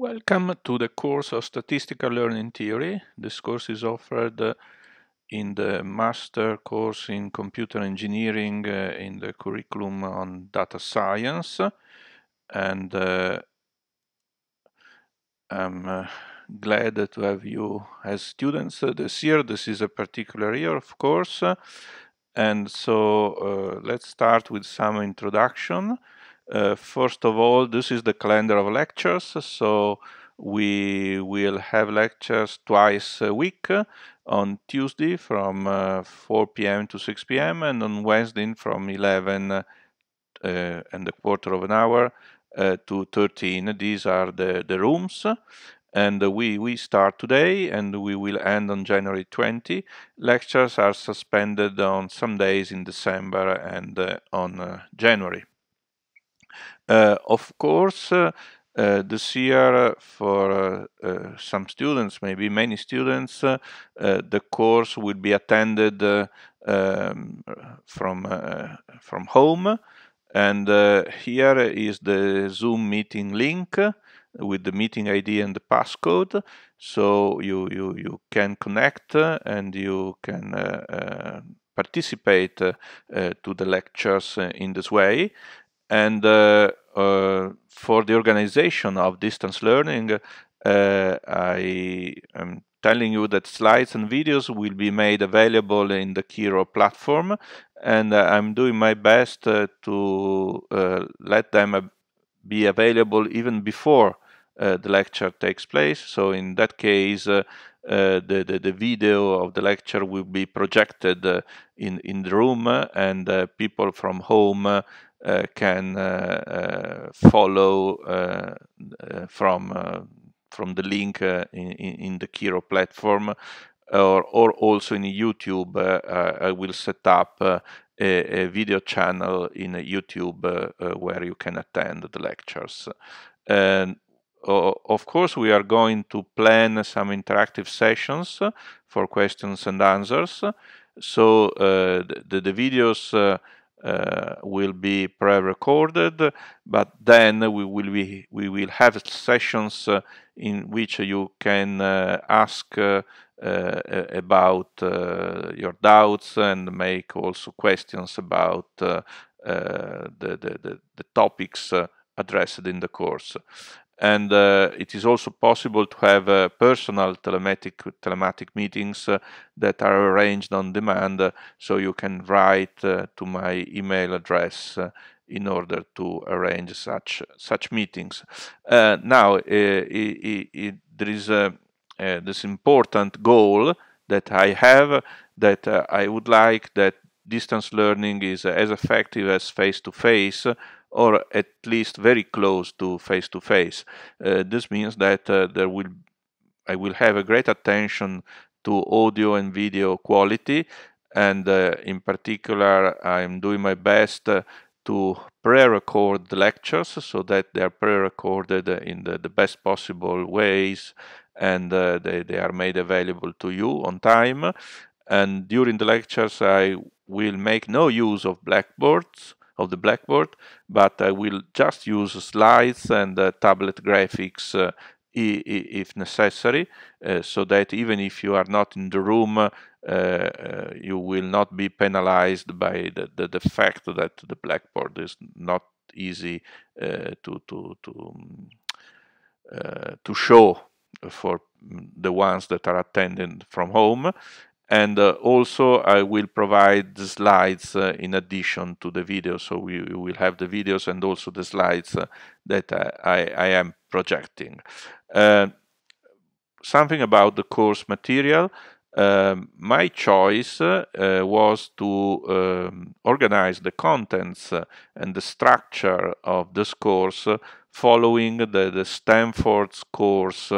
Welcome to the course of Statistical Learning Theory. This course is offered uh, in the Master course in Computer Engineering uh, in the curriculum on Data Science. And uh, I'm uh, glad to have you as students uh, this year. This is a particular year, of course. And so uh, let's start with some introduction. Uh, first of all, this is the calendar of lectures, so we will have lectures twice a week uh, on Tuesday from uh, 4 p.m. to 6 p.m. and on Wednesday from 11 uh, uh, and a quarter of an hour to 13. These are the, the rooms and we, we start today and we will end on January 20. Lectures are suspended on some days in December and on January. Uh, of course, uh, uh this year uh, for uh, uh, some students, maybe many students, the course will be attended um, from from home, and here is the Zoom meeting link with the meeting ID and the passcode. So you you you can connect and you can. participate to the lectures in this way and uh, uh, for the organization of distance learning, uh, I am telling you that slides and videos will be made available in the Kiro platform, and I'm doing my best to let them be available even before uh, the lecture takes place. So in that case, uh, uh, the, the, the video of the lecture will be projected in in the room, and people from home uh, can uh, uh, follow from from the link in, in the Kiro platform or, or also in YouTube. I will set up a, a, video channel in YouTube where you can attend the lectures. And of course, we are going to plan some interactive sessions for questions and answers. So uh, the, the videos uh, uh, will be pre-recorded, but then we will be we will have sessions uh, in which you can uh, ask uh, uh, about uh, your doubts and make also questions about the, the, the, the, topics addressed in the course and uh, it is also possible to have uh, personal telematic telematic meetings uh, that are arranged on demand uh, so you can write uh, to my email address uh, in order to arrange such such meetings now it, it, it, there is this important goal that I have that I would like that distance learning is as effective as face to face or at least very close to face to face. This means that uh, there will I will have a great attention to audio and video quality, and uh, in particular, I'm doing my best uh, to pre-record the lectures so that they are pre-recorded in the, the best possible ways and uh, they, they are made available to you on time. And during the lectures, I will make no use of blackboards of the blackboard, but I will just use slides and uh, tablet graphics uh, if necessary, uh, so that even if you are not in the room, uh, uh, you will not be penalized by the, the, the, fact that the blackboard is not easy uh, to to to to show for mm, the ones that are attending from home. And uh, also I will provide the slides uh, in addition to the video. So we, we, will have the videos and also the slides uh, that uh, I, I, am projecting. Uh, something about the course material. Um, my choice was to um, organize the contents and the structure of this course following the, the Stanford's course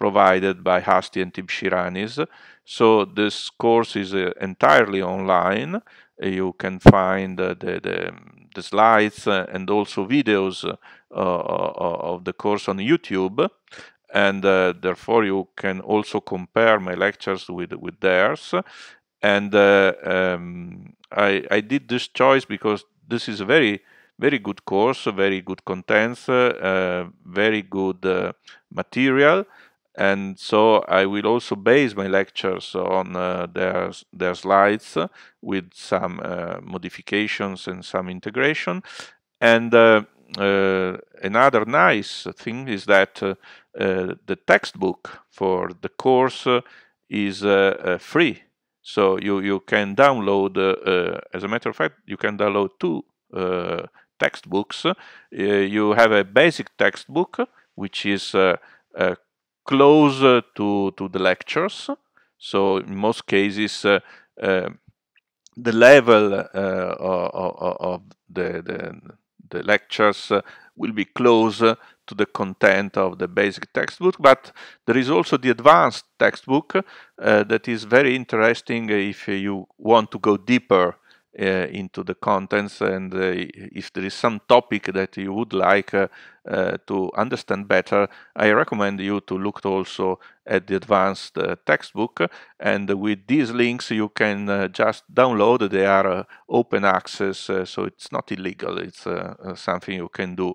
provided by Hasti and Tibshiranis. So this course is uh, entirely online. You can find uh, the, the, the, slides uh, and also videos uh, uh, of the course on YouTube. And therefore, you can also compare my lectures with, with theirs. And um, I, I did this choice because this is a very very good course, very good contents, uh, very good uh, material and so I will also base my lectures on uh, their, their slides with some uh, modifications and some integration. And uh, uh another nice thing is that uh, uh, the textbook for the course is free. So you, you can download, as a matter of fact, you can download two textbooks. you have a basic textbook, which is uh, close to, to the lectures. So in most cases, uh, uh, the level uh, of, of the, the, the lectures will be close to the content of the basic textbook, but there is also the advanced textbook uh, that is very interesting if you want to go deeper uh, into the contents and uh, if there is some topic that you would like uh, to understand better, I recommend you to look also at the advanced textbook and with these links you can just download, they are open access so it's not illegal, it's something you can do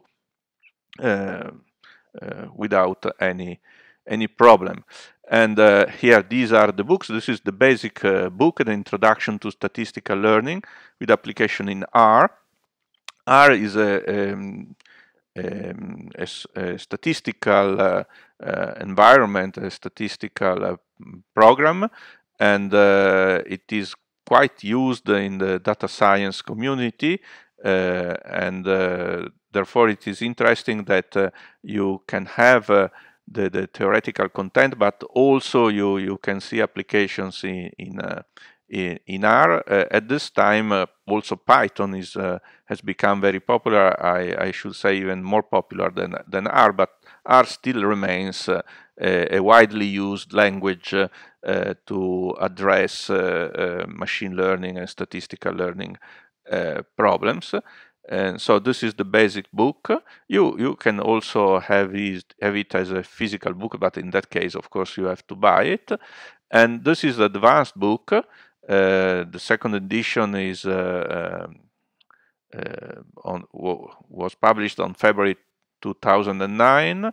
without any any problem. And uh, here, these are the books. This is the basic uh, book, an introduction to statistical learning with application in R. R is a, um, um, a, a statistical uh, uh, environment, a statistical uh, program, and uh, it is quite used in the data science community. and therefore, it is interesting that you can have the, the theoretical content, but also you, you can see applications in, uh, in in R. Uh, at this time, uh, also Python is uh, has become very popular. I, I, should say even more popular than than R, but R still remains uh, a, a, widely used language uh, to address machine learning and statistical learning problems and so this is the basic book you you can also have it have it as a physical book but in that case of course you have to buy it and this is the advanced book uh, the second edition is uh, um, uh, on was published on february 2009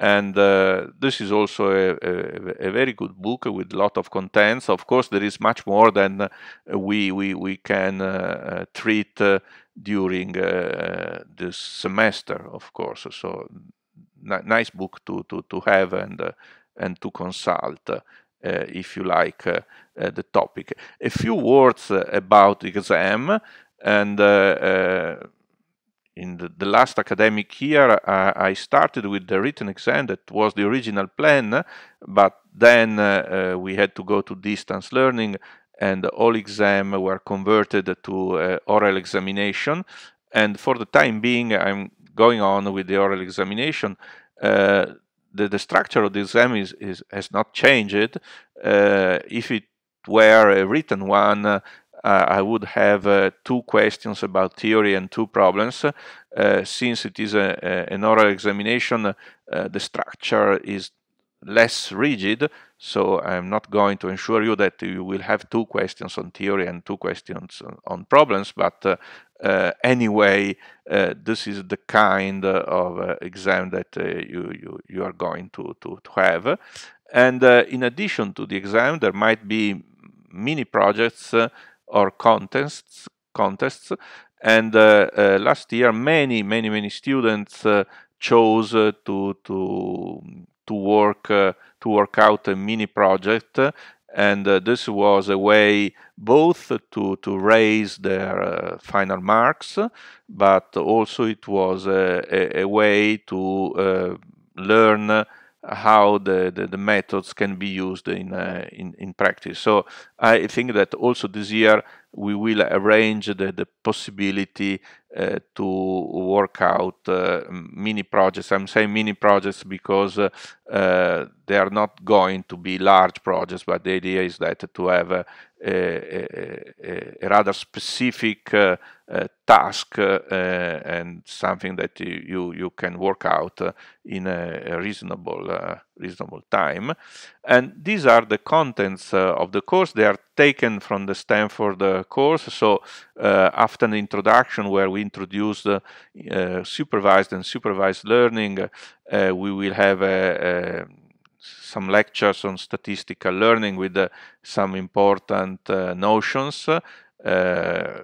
and uh, this is also a, a, a, very good book with a lot of contents. Of course, there is much more than we we we can uh, uh treat uh, during uh, the semester, of course. So nice book to, to, to have and, uh, and to consult. Uh, if you like uh, uh, the topic, a few words uh, about exam, and in the, the, last academic year, I started with the written exam that was the original plan, but then we had to go to distance learning, and all exam were converted to uh, oral examination. And for the time being, I'm going on with the oral examination. Uh, the, the, structure of the exam is, is has not changed. Uh, if it were a written one, uh, I would have uh, two questions about theory and two problems. Uh, since it is a, a, an oral examination, the structure is less rigid. So I'm not going to ensure you that you will have two questions on theory and two questions on, on problems, but uh, uh, anyway, uh, this is the kind of uh, exam that uh, you, you, you are going to, to, to have. And uh, in addition to the exam, there might be mini projects or contests, contests. And last year, many, many, many students chose to, to to work uh, to work out a mini project and uh, this was a way both to, to raise their uh, final marks, but also it was a, a, a way to uh, learn how the, the, the, methods can be used in, uh, in, in practice. So I think that also this year we will arrange the, the possibility uh, to work out uh, mini projects. I'm saying mini projects because uh, they are not going to be large projects, but the idea is that to have a, a, a rather specific uh, uh, task uh, and something that you you can work out in a, reasonable uh, reasonable time. And these are the contents uh, of the course. They are taken from the Stanford uh, course. So after an introduction where we introduce supervised and supervised learning, we will have a some lectures on statistical learning with uh, some important uh, notions. Uh,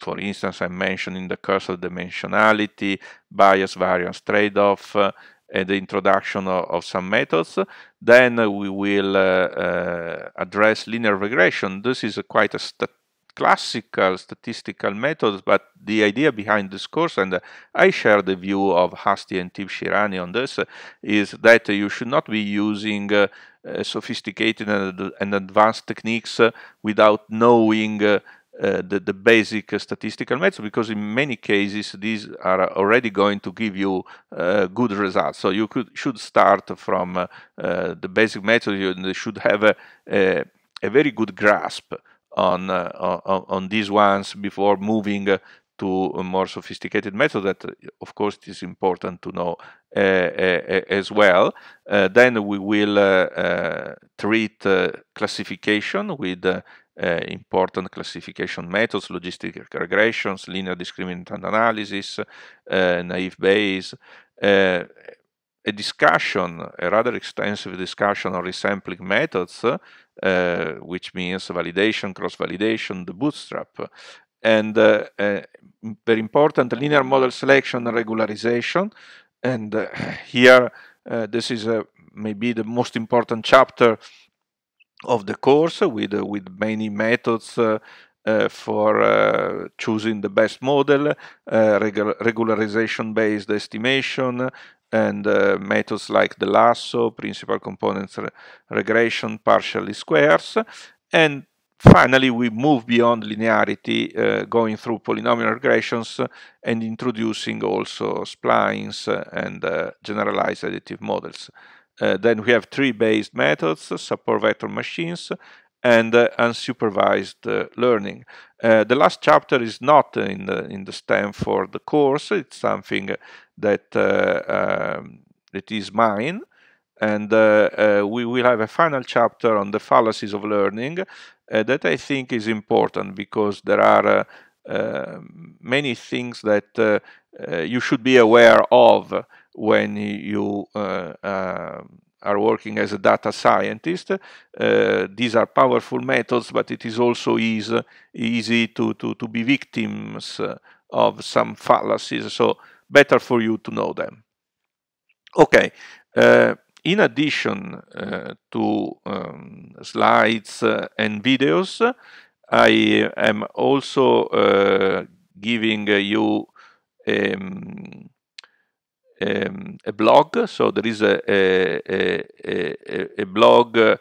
for instance, I mentioned in the course of dimensionality, bias, variance, trade-off, and the introduction of, of, some methods. Then we will address linear regression. This is a quite a classical statistical methods, but the idea behind this course, and uh, I share the view of Hasti and Tibshirani on this, uh, is that you should not be using uh, sophisticated and, advanced techniques without knowing uh, the, the, basic statistical methods because in many cases these are already going to give you uh, good results. So you could should start from the basic methods. You should have a, a, a very good grasp uh, on, on these ones before moving uh, to a more sophisticated method that uh, of course it is important to know uh, uh, as well uh, then we will treat classification with important classification methods logistic regressions linear discriminant analysis naive bayes a discussion a rather extensive discussion on resampling methods uh, which means validation, cross-validation, the bootstrap, and uh, uh, very important linear model selection and regularization. And uh, here, uh, this is uh, maybe the most important chapter of the course with, with many methods uh, for uh, choosing the best model, uh, regularization based estimation, and uh, methods like the lasso, principal components re regression, partially squares, and finally we move beyond linearity, uh, going through polynomial regressions and introducing also splines and uh, generalized additive models. Uh, then we have three based methods, support vector machines, and uh, unsupervised uh, learning. Uh, the last chapter is not in the, in the STEM for the course, it's something that uh, um, that is mine and uh, uh, we will have a final chapter on the fallacies of learning uh, that I think is important because there are uh, uh, many things that you should be aware of when you um, are working as a data scientist. these are powerful methods, but it is also easy, easy to, to, to be victims of some fallacies. So better for you to know them. Okay, uh, in addition uh, to um, slides uh, and videos, I am also uh, giving you um, um, a blog. So there is a, a, a, a blog uh,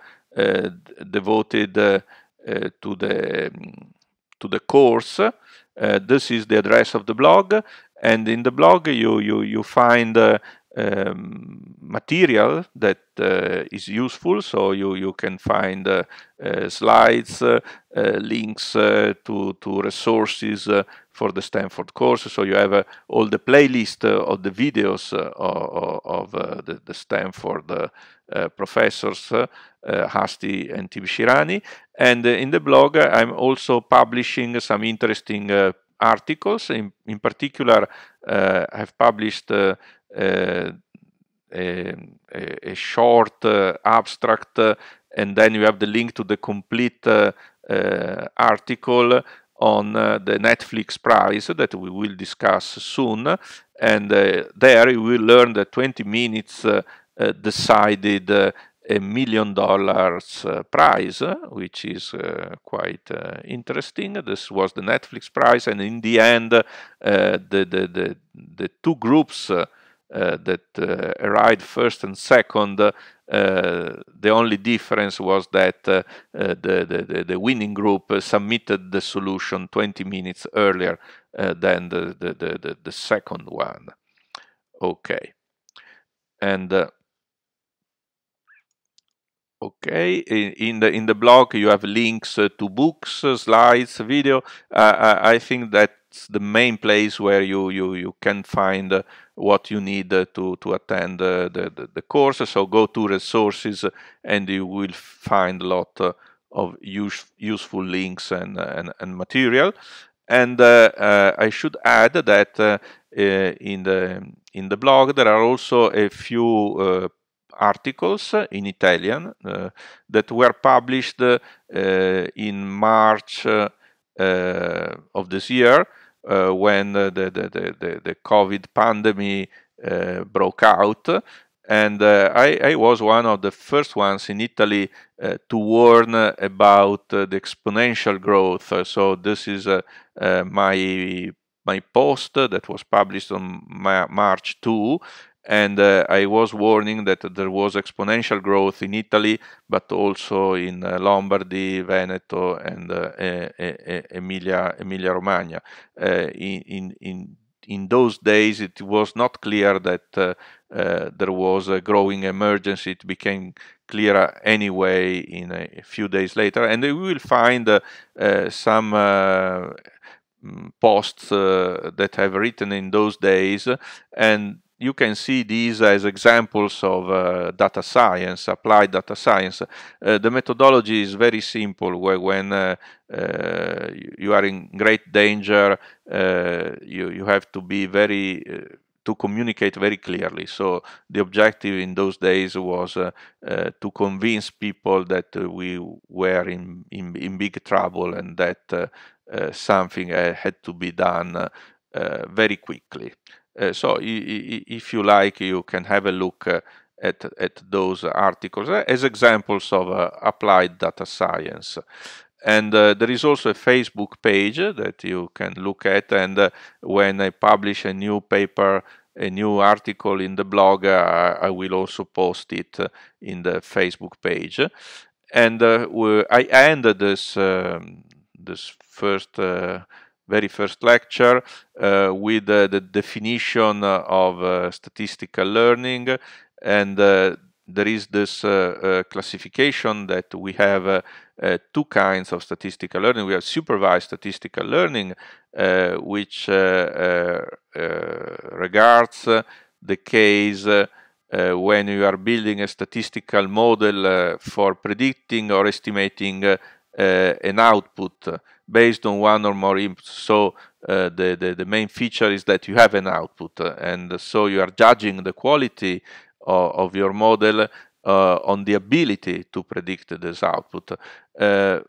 devoted to the to the course. Uh, this is the address of the blog and in the blog, you you you find uh, um, material that uh, is useful. So you you can find uh, uh, slides, links to to resources for the Stanford course. So you have all the playlist of the videos of, of the, the, Stanford. Uh, professors uh, Hasti and Tibshirani. And in the blog, I'm also publishing some interesting articles. In, in particular, uh, I've published uh, uh, a, a, short uh, abstract, uh, and then you have the link to the complete uh, article on the Netflix prize that we will discuss soon. And there you will learn 20 minutes decided a million dollars uh, prize, which is uh, quite uh, interesting. This was the Netflix prize, and in the end, uh, the, the, the, the, two groups uh, uh, that arrived first and second, the only difference was that the, the, the winning group submitted the solution 20 minutes earlier than the, the, the, the second one. Okay. And Okay, in the in the blog you have links uh, to books, uh, slides, video. Uh, I think that's the main place where you you you can find what you need to to attend the, the, the course. So go to resources and you will find a lot of use, useful links and and, and material. And uh, uh, I should add that uh, in the in the blog there are also a few articles in Italian uh, that were published uh, in March uh, of this year when the, the, the, the, COVID pandemic broke out. And I, I, was one of the first ones in Italy to warn about the exponential growth. so this is my my post that was published on March 2, and uh, I was warning that there was exponential growth in Italy, but also in uh, Lombardy, Veneto, and uh, Emilia, Emilia Romagna. Uh, in, in, in those days, it was not clear that uh, uh, there was a growing emergency. It became clearer anyway in a few days later, and we will find some mm, posts uh, that I've written in those days, and you can see these as examples of uh, data science, applied data science. Uh, the methodology is very simple, where when uh, uh you are in great danger, uh, you, you have to be very uh, to communicate very clearly. So the objective in those days was uh, uh, to convince people that uh, we were in, in, in big trouble and that something had to be done very quickly. Eh, so if you like, you can have a look eh, at, at those articles eh, as examples of applied data science. And uh, there is also a Facebook page that you can look at. And uh, when I publish a new paper, a new article in the blog, uh, I will also post it in the Facebook page. And I ended this this first very first lecture uh, with uh, the definition of uh, statistical learning and there is this classification that we have two kinds of statistical learning. We have supervised statistical learning, which regards the case uh, when you are building a statistical model uh, for predicting or estimating uh, an output based on one or more inputs. So uh, the, the, the, main feature is that you have an output, uh, and so you are judging the quality of, of your model uh, on the ability to predict this output. Uh,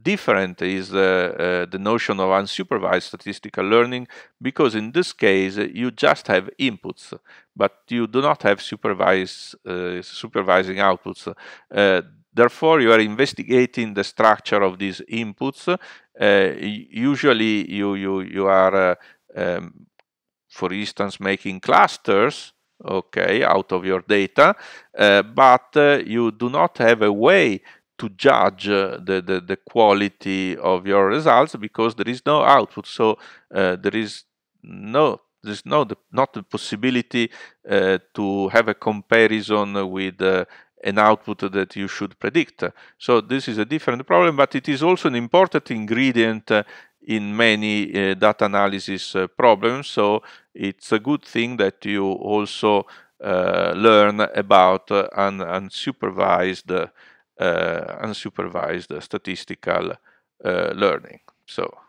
different is uh, uh, the notion of unsupervised statistical learning, because in this case you just have inputs, but you do not have supervised supervising outputs. Therefore, you are investigating the structure of these inputs. Uh, usually, you, you, you are, uh, um, for instance, making clusters okay, out of your data, uh, but you do not have a way to judge uh, the, the, the, quality of your results because there is no output. So uh, there is no there's no the, not the possibility uh, to have a comparison with an output that you should predict. So this is a different problem, but it is also an important ingredient uh, in many uh, data analysis uh, problems. So it's a good thing that you also uh, learn about uh, unsupervised, uh, unsupervised statistical learning. So.